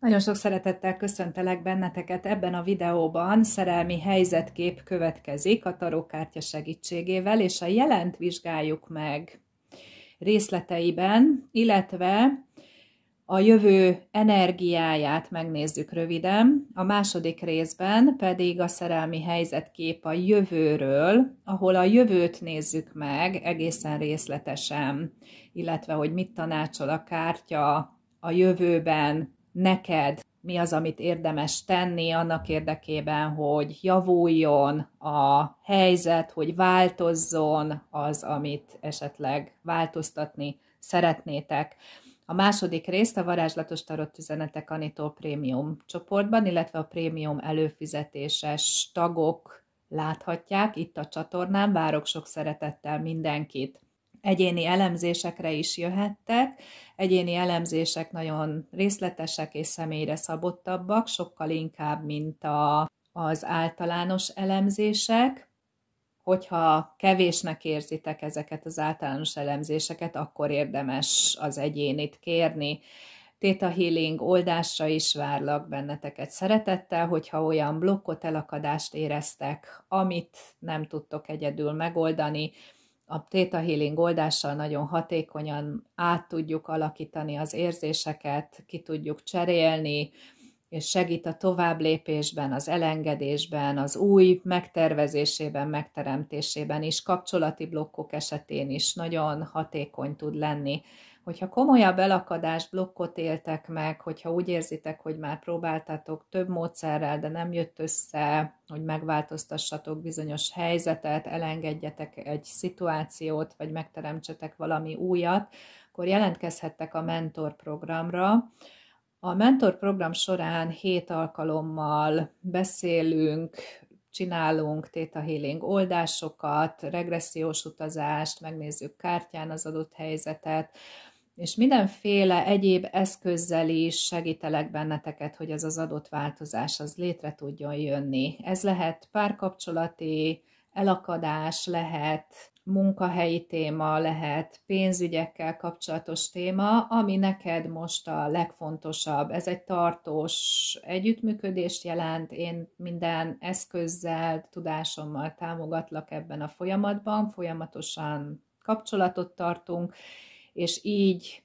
Nagyon sok szeretettel köszöntelek benneteket ebben a videóban. Szerelmi helyzetkép következik a tarókártya segítségével, és a jelent vizsgáljuk meg részleteiben, illetve a jövő energiáját megnézzük röviden, a második részben pedig a szerelmi helyzetkép a jövőről, ahol a jövőt nézzük meg egészen részletesen, illetve hogy mit tanácsol a kártya a jövőben neked mi az, amit érdemes tenni annak érdekében, hogy javuljon a helyzet, hogy változzon az, amit esetleg változtatni szeretnétek. A második részt a varázslatos tarot üzenetek Anitó prémium csoportban, illetve a prémium előfizetéses tagok láthatják itt a csatornán. Várok sok szeretettel mindenkit! egyéni elemzésekre is jöhettek. Egyéni elemzések nagyon részletesek és személyre szabottabbak, sokkal inkább, mint a, az általános elemzések. Hogyha kevésnek érzitek ezeket az általános elemzéseket, akkor érdemes az egyénit kérni. Theta Healing oldásra is várlak benneteket szeretettel, hogyha olyan blokkot, elakadást éreztek, amit nem tudtok egyedül megoldani, a Theta Healing oldással nagyon hatékonyan át tudjuk alakítani az érzéseket, ki tudjuk cserélni, és segít a tovább lépésben, az elengedésben, az új megtervezésében, megteremtésében is, kapcsolati blokkok esetén is nagyon hatékony tud lenni hogyha komolyabb elakadás blokkot éltek meg, hogyha úgy érzitek, hogy már próbáltatok több módszerrel, de nem jött össze, hogy megváltoztassatok bizonyos helyzetet, elengedjetek egy szituációt, vagy megteremtsetek valami újat, akkor jelentkezhettek a mentor programra. A mentor program során hét alkalommal beszélünk, csinálunk Theta Healing oldásokat, regressziós utazást, megnézzük kártyán az adott helyzetet, és mindenféle egyéb eszközzel is segítelek benneteket, hogy ez az adott változás az létre tudjon jönni. Ez lehet párkapcsolati elakadás, lehet munkahelyi téma, lehet pénzügyekkel kapcsolatos téma, ami neked most a legfontosabb. Ez egy tartós együttműködést jelent, én minden eszközzel, tudásommal támogatlak ebben a folyamatban, folyamatosan kapcsolatot tartunk, és így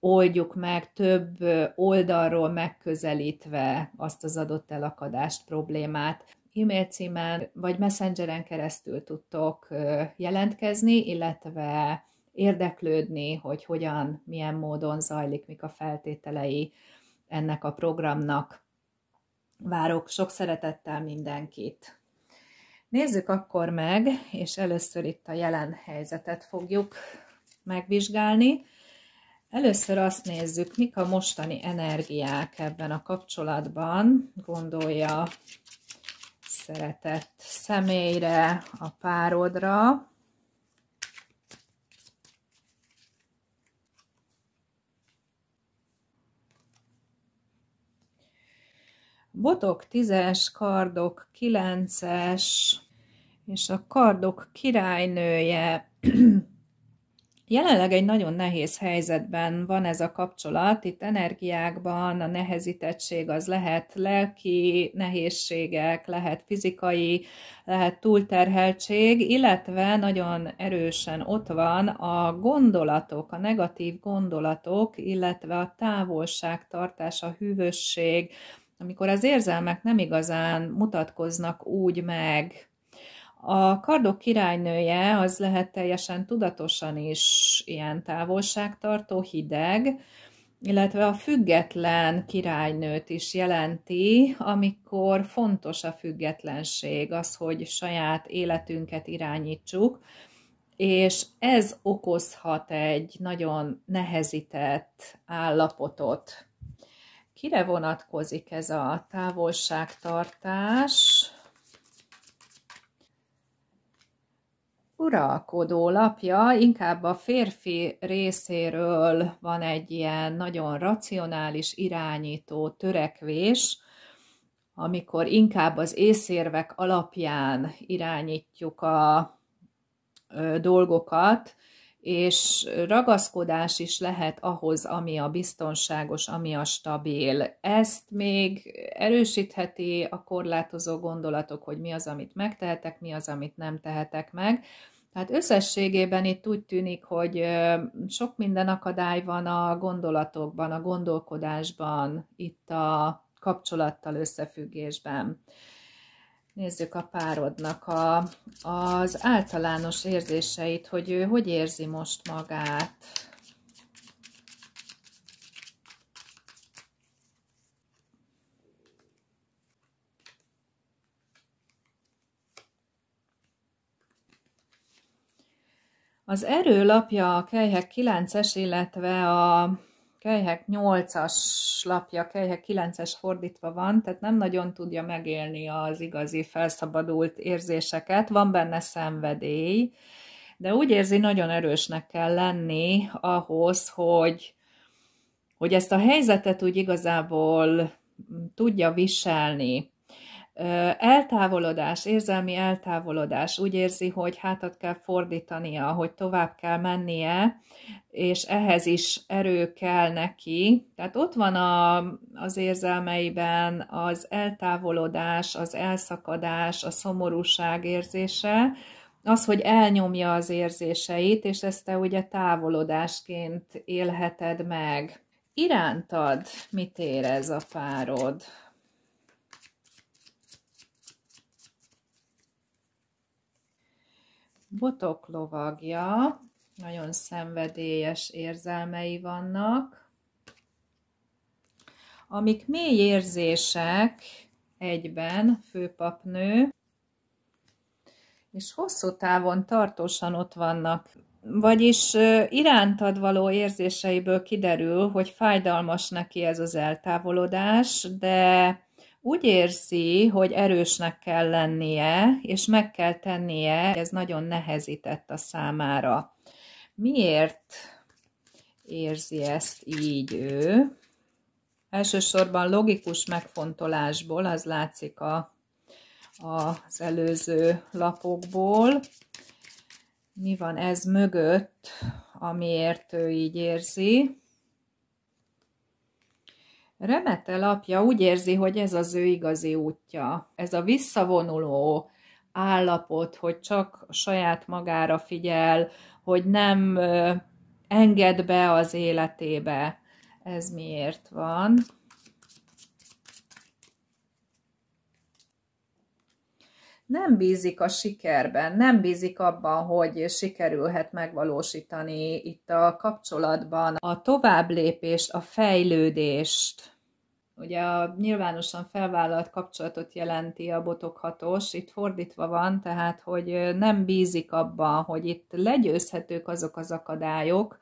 oldjuk meg több oldalról megközelítve azt az adott elakadást, problémát. E-mail címen vagy messengeren keresztül tudtok jelentkezni, illetve érdeklődni, hogy hogyan, milyen módon zajlik, mik a feltételei ennek a programnak. Várok sok szeretettel mindenkit! Nézzük akkor meg, és először itt a jelen helyzetet fogjuk megvizsgálni. Először azt nézzük, mik a mostani energiák ebben a kapcsolatban, gondolja szeretett személyre, a párodra. Botok 10-es, kardok 9-es, és a kardok királynője Jelenleg egy nagyon nehéz helyzetben van ez a kapcsolat, itt energiákban a nehezítettség az lehet lelki nehézségek, lehet fizikai, lehet túlterheltség, illetve nagyon erősen ott van a gondolatok, a negatív gondolatok, illetve a távolságtartás, a hűvösség, amikor az érzelmek nem igazán mutatkoznak úgy meg, a kardok királynője az lehet teljesen tudatosan is ilyen távolságtartó, hideg, illetve a független királynőt is jelenti, amikor fontos a függetlenség, az, hogy saját életünket irányítsuk, és ez okozhat egy nagyon nehezített állapotot. Kire vonatkozik ez a távolságtartás? uralkodó lapja, inkább a férfi részéről van egy ilyen nagyon racionális irányító törekvés, amikor inkább az észérvek alapján irányítjuk a dolgokat, és ragaszkodás is lehet ahhoz, ami a biztonságos, ami a stabil. Ezt még erősítheti a korlátozó gondolatok, hogy mi az, amit megtehetek, mi az, amit nem tehetek meg. Tehát összességében itt úgy tűnik, hogy sok minden akadály van a gondolatokban, a gondolkodásban, itt a kapcsolattal összefüggésben. Nézzük a párodnak a, az általános érzéseit, hogy ő hogy érzi most magát. Az erő lapja a kelyhek 9-es, illetve a kelyhek 8-as lapja, kelyhek 9-es fordítva van, tehát nem nagyon tudja megélni az igazi felszabadult érzéseket, van benne szenvedély, de úgy érzi, nagyon erősnek kell lenni ahhoz, hogy, hogy ezt a helyzetet úgy igazából tudja viselni. Eltávolodás, érzelmi eltávolodás, úgy érzi, hogy hátat kell fordítania, hogy tovább kell mennie, és ehhez is erő kell neki. Tehát ott van a, az érzelmeiben az eltávolodás, az elszakadás, a szomorúság érzése, az, hogy elnyomja az érzéseit, és ezt te ugye távolodásként élheted meg. Irántad mit érez a párod? botok lovagja, nagyon szenvedélyes érzelmei vannak, amik mély érzések egyben, főpapnő, és hosszú távon tartósan ott vannak. Vagyis irántad való érzéseiből kiderül, hogy fájdalmas neki ez az eltávolodás, de úgy érzi, hogy erősnek kell lennie, és meg kell tennie, ez nagyon nehezített a számára. Miért érzi ezt így ő? Elsősorban logikus megfontolásból, az látszik a, az előző lapokból. Mi van ez mögött, amiért ő így érzi? Remete apja úgy érzi, hogy ez az ő igazi útja. Ez a visszavonuló állapot, hogy csak saját magára figyel, hogy nem enged be az életébe. Ez miért van? nem bízik a sikerben, nem bízik abban, hogy sikerülhet megvalósítani itt a kapcsolatban a továbblépést, a fejlődést. Ugye a nyilvánosan felvállalt kapcsolatot jelenti a botok hatós, itt fordítva van, tehát hogy nem bízik abban, hogy itt legyőzhetők azok az akadályok,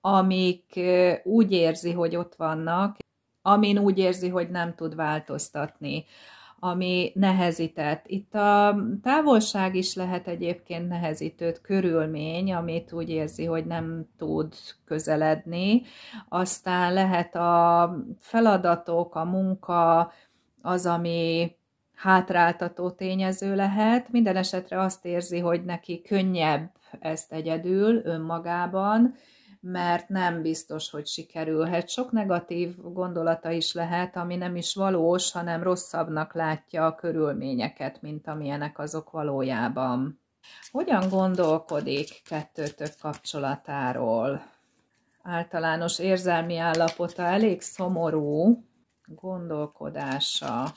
amik úgy érzi, hogy ott vannak, amin úgy érzi, hogy nem tud változtatni ami nehezített. Itt a távolság is lehet egyébként nehezítőt körülmény, amit úgy érzi, hogy nem tud közeledni. Aztán lehet a feladatok, a munka, az, ami hátráltató tényező lehet. Minden esetre azt érzi, hogy neki könnyebb ezt egyedül, önmagában, mert nem biztos, hogy sikerülhet. Sok negatív gondolata is lehet, ami nem is valós, hanem rosszabbnak látja a körülményeket, mint amilyenek azok valójában. Hogyan gondolkodik kettőtök kapcsolatáról? Általános érzelmi állapota elég szomorú, gondolkodása.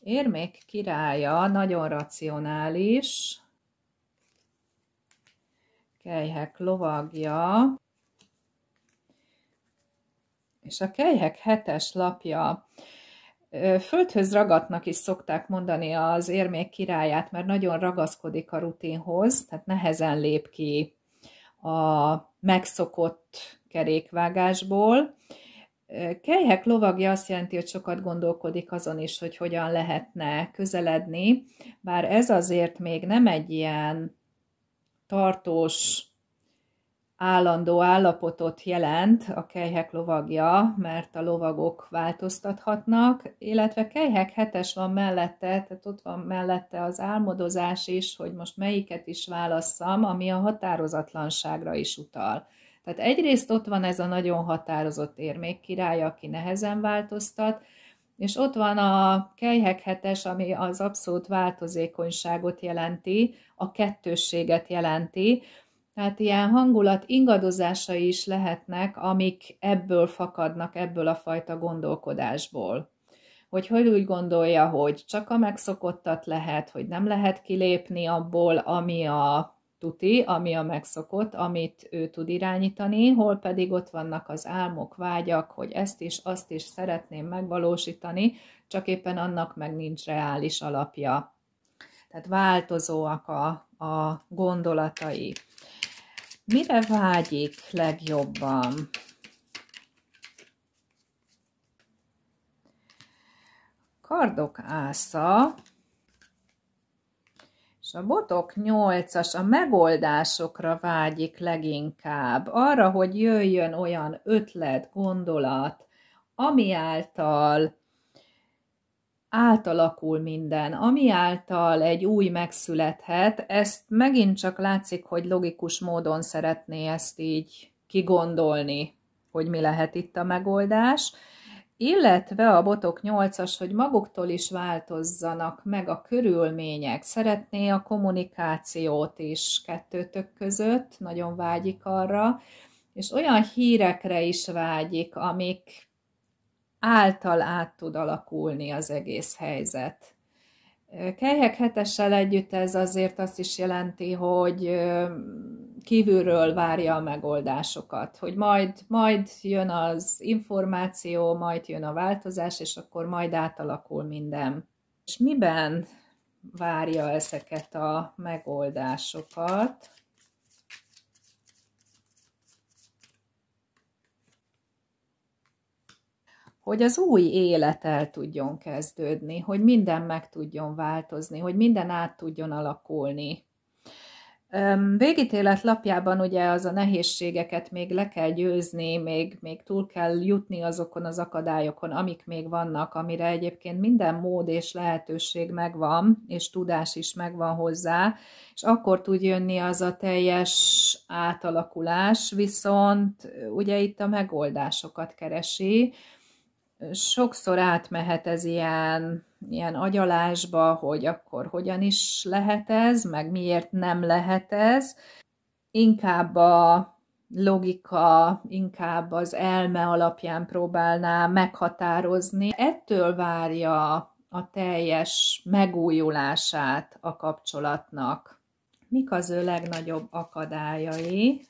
Érmék királya nagyon racionális, kelyhek lovagja, és a kelyhek hetes lapja. Földhöz ragadnak is szokták mondani az érmék királyát, mert nagyon ragaszkodik a rutinhoz, tehát nehezen lép ki a megszokott kerékvágásból. Kelyhek lovagja azt jelenti, hogy sokat gondolkodik azon is, hogy hogyan lehetne közeledni, bár ez azért még nem egy ilyen tartós, állandó állapotot jelent a kelyhek lovagja, mert a lovagok változtathatnak, illetve kelyhek hetes van mellette, tehát ott van mellette az álmodozás is, hogy most melyiket is válasszam, ami a határozatlanságra is utal. Tehát egyrészt ott van ez a nagyon határozott érmék király, aki nehezen változtat, és ott van a kelyhek hetes, ami az abszolút változékonyságot jelenti, a kettősséget jelenti, tehát ilyen hangulat ingadozásai is lehetnek, amik ebből fakadnak, ebből a fajta gondolkodásból. Hogy hogy úgy gondolja, hogy csak a megszokottat lehet, hogy nem lehet kilépni abból, ami a tuti, ami a megszokott, amit ő tud irányítani, hol pedig ott vannak az álmok, vágyak, hogy ezt is, azt is szeretném megvalósítani, csak éppen annak meg nincs reális alapja. Tehát változóak a, a gondolatai. Mire vágyik legjobban? Kardok ásza, a botok nyolcas a megoldásokra vágyik leginkább, arra, hogy jöjjön olyan ötlet, gondolat, ami által átalakul minden, ami által egy új megszülethet, ezt megint csak látszik, hogy logikus módon szeretné ezt így kigondolni, hogy mi lehet itt a megoldás illetve a botok nyolcas, hogy maguktól is változzanak meg a körülmények. Szeretné a kommunikációt is kettőtök között, nagyon vágyik arra, és olyan hírekre is vágyik, amik által át tud alakulni az egész helyzet. Kelyhek hetessel együtt ez azért azt is jelenti, hogy kívülről várja a megoldásokat, hogy majd, majd jön az információ, majd jön a változás, és akkor majd átalakul minden. És miben várja ezeket a megoldásokat? hogy az új élet el tudjon kezdődni, hogy minden meg tudjon változni, hogy minden át tudjon alakulni. Végítélet lapjában ugye az a nehézségeket még le kell győzni, még, még túl kell jutni azokon az akadályokon, amik még vannak, amire egyébként minden mód és lehetőség megvan, és tudás is megvan hozzá, és akkor tud jönni az a teljes átalakulás, viszont ugye itt a megoldásokat keresi, sokszor átmehet ez ilyen, ilyen agyalásba, hogy akkor hogyan is lehet ez, meg miért nem lehet ez. Inkább a logika, inkább az elme alapján próbálná meghatározni. Ettől várja a teljes megújulását a kapcsolatnak. Mik az ő legnagyobb akadályai?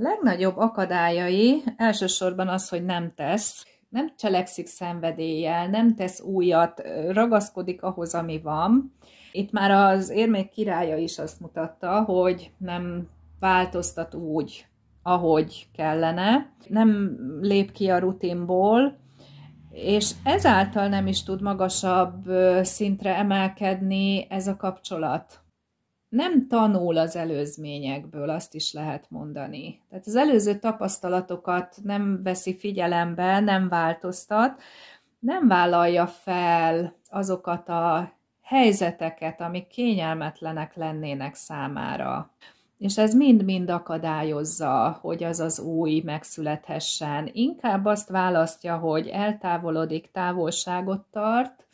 legnagyobb akadályai elsősorban az, hogy nem tesz, nem cselekszik szenvedéllyel, nem tesz újat, ragaszkodik ahhoz, ami van. Itt már az érmék királya is azt mutatta, hogy nem változtat úgy, ahogy kellene, nem lép ki a rutinból, és ezáltal nem is tud magasabb szintre emelkedni ez a kapcsolat nem tanul az előzményekből, azt is lehet mondani. Tehát az előző tapasztalatokat nem veszi figyelembe, nem változtat, nem vállalja fel azokat a helyzeteket, amik kényelmetlenek lennének számára. És ez mind-mind akadályozza, hogy az az új megszülethessen. Inkább azt választja, hogy eltávolodik, távolságot tart,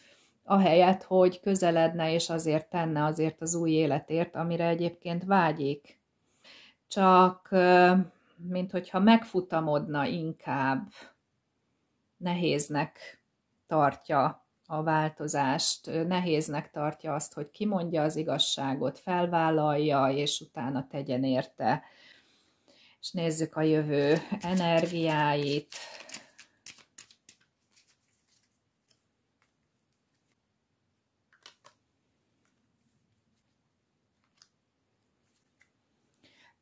ahelyett, hogy közeledne és azért tenne azért az új életért, amire egyébként vágyik. Csak, mint hogyha megfutamodna inkább, nehéznek tartja a változást, nehéznek tartja azt, hogy kimondja az igazságot, felvállalja, és utána tegyen érte. És nézzük a jövő energiáit.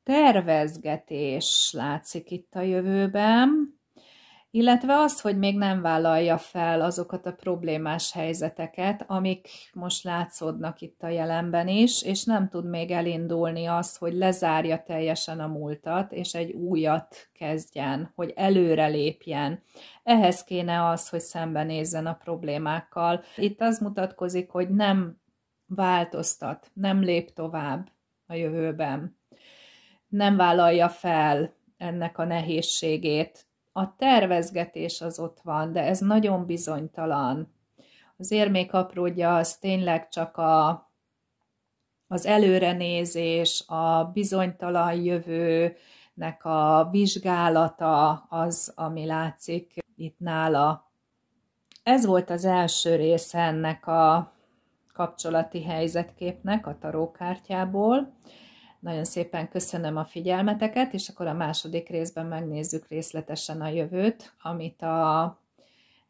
tervezgetés látszik itt a jövőben, illetve az, hogy még nem vállalja fel azokat a problémás helyzeteket, amik most látszódnak itt a jelenben is, és nem tud még elindulni az, hogy lezárja teljesen a múltat, és egy újat kezdjen, hogy előre lépjen. Ehhez kéne az, hogy szembenézzen a problémákkal. Itt az mutatkozik, hogy nem változtat, nem lép tovább a jövőben nem vállalja fel ennek a nehézségét. A tervezgetés az ott van, de ez nagyon bizonytalan. Az érmék apródja az tényleg csak a, az előrenézés, a bizonytalan jövőnek a vizsgálata az, ami látszik itt nála. Ez volt az első része ennek a kapcsolati helyzetképnek a tarókártyából. Nagyon szépen köszönöm a figyelmeteket, és akkor a második részben megnézzük részletesen a jövőt, amit a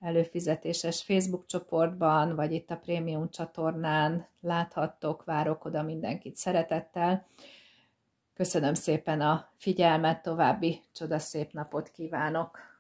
előfizetéses Facebook csoportban, vagy itt a Prémium csatornán láthattok, várok oda mindenkit szeretettel. Köszönöm szépen a figyelmet, további csodaszép napot kívánok!